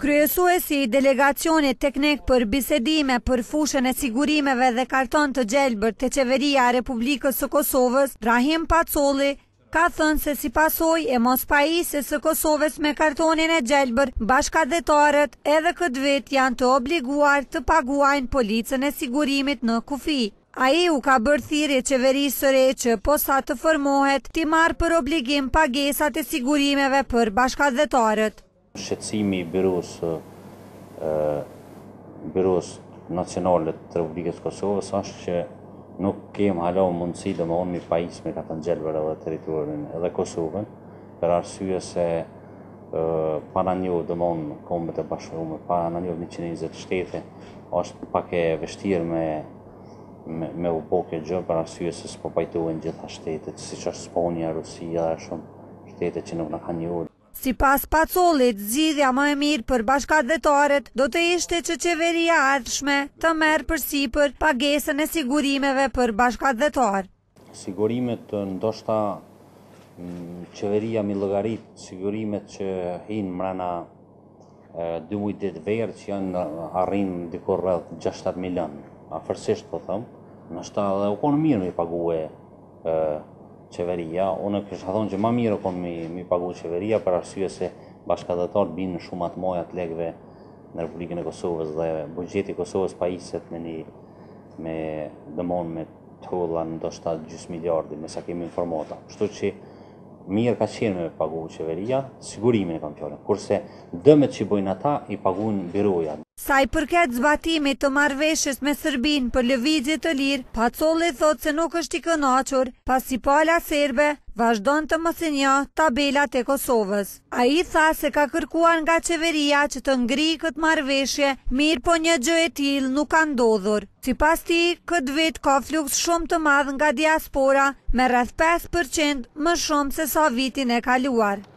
Kryesuesi i delegacionit teknik për bisedime për fushën e sigurimeve dhe karton të gjelbër të qeveria Republikës së Kosovës, Rahim Pacoli, ka thënë se si pasoj e mos pa isë së Kosovës me kartonin e gjelbër, bashka edhe këtë vit janë të obliguar të paguajnë policën e sigurimit në kufi. A i u ka bërthiri qeveri sëre që posa të formohet ti marë për obligim pagesat e sigurimeve për bashka Shqecimi i birus, birus nacionalet të Republikës Kosovës është që nuk kem halo mundësi dhe më onë pajis me ka të njelëve dhe teritorin edhe Kosovën, për arsye se para një dhe më onë kombet e bashkërume, para në një 120 shtete, është pak e vështirë me me u po këtë gjë për arsye se s'po pajtojnë gjitha shtetet, si që Sponia, Rusia dhe shumë shtetet që nuk në kanë njohë. Si pas pacolit, zidhja më e mirë për bashkat vetoret do të ishte që qeveria ardhshme të merë për si për pagesën e sigurimeve për bashkat vetor. Sigurimet të ndoshta mm, qeveria mi lëgarit, sigurimet që hinë mrena 2 ditë verë që janë arrinë dikur rrëth 6-7 milion, a fërsisht po thëmë, nështë dhe u konë mirë me pagu e qeveria. Unë kështë të thonë që ma mirë o po konë mi pagu qeveria, për arsye se bashkëtëtarët binë në shumë atë moja të legve në Republikën e Kosovës dhe bugjeti Kosovës pa iset me një me dëmon me të hudha në do shtatë gjysë miljardi, me sa kemi informata. Shtu që mirë ka qenë me pagu qeveria, sigurimin e kam fjore, kurse dëmet që bojnë ata i në birojat. Sa i përket zbatimit të marveshës me Sërbin për lëvizje të lirë, pacolli thot se nuk është i kënachur, pas i pala Serbe vazhdojnë të mësinja tabelat e Kosovës. A i tha se ka kërkuar nga qeveria që të ngri këtë marveshje, mirë po një gjë e tilë nuk ka ndodhur. Si pas ti, këtë vit ka fluks shumë të madhë nga diaspora, me rrëth 5% më shumë se sa vitin e kaluar.